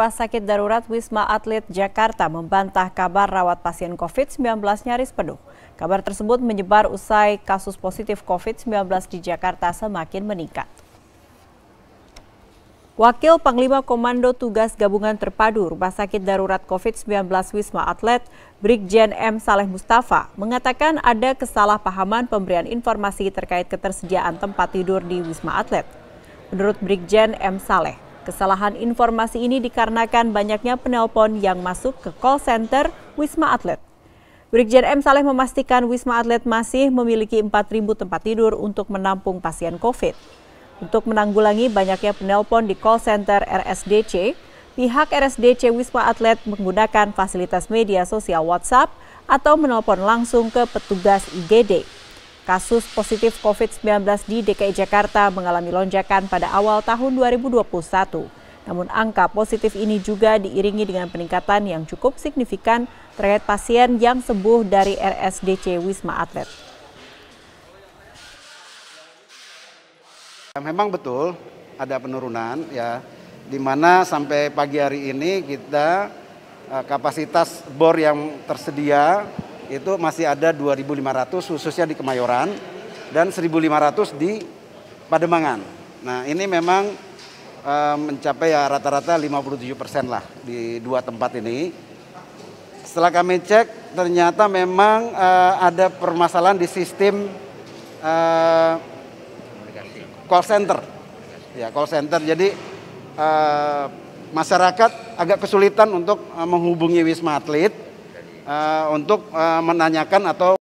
Rumah Sakit Darurat Wisma Atlet Jakarta membantah kabar rawat pasien COVID-19 nyaris penuh. Kabar tersebut menyebar usai kasus positif COVID-19 di Jakarta semakin meningkat. Wakil Panglima Komando Tugas Gabungan Terpadu Rumah Sakit Darurat COVID-19 Wisma Atlet, Brigjen M. Saleh Mustafa, mengatakan ada kesalahpahaman pemberian informasi terkait ketersediaan tempat tidur di Wisma Atlet. Menurut Brigjen M. Saleh, Kesalahan informasi ini dikarenakan banyaknya penelpon yang masuk ke call center Wisma Atlet. Brigjen M. Saleh memastikan Wisma Atlet masih memiliki 4.000 tempat tidur untuk menampung pasien COVID. Untuk menanggulangi banyaknya penelpon di call center RSDC, pihak RSDC Wisma Atlet menggunakan fasilitas media sosial WhatsApp atau menelpon langsung ke petugas IGD. Kasus positif COVID-19 di DKI Jakarta mengalami lonjakan pada awal tahun 2021. Namun angka positif ini juga diiringi dengan peningkatan yang cukup signifikan terkait pasien yang sembuh dari RSDC Wisma Atlet. Ya, memang betul ada penurunan ya, di mana sampai pagi hari ini kita eh, kapasitas bor yang tersedia itu masih ada 2.500 khususnya di Kemayoran dan 1.500 di Pademangan. Nah ini memang e, mencapai ya rata-rata 57 persen lah di dua tempat ini. Setelah kami cek ternyata memang e, ada permasalahan di sistem e, call center, ya call center. Jadi e, masyarakat agak kesulitan untuk menghubungi Wisma Atlet uh, untuk uh, menanyakan atau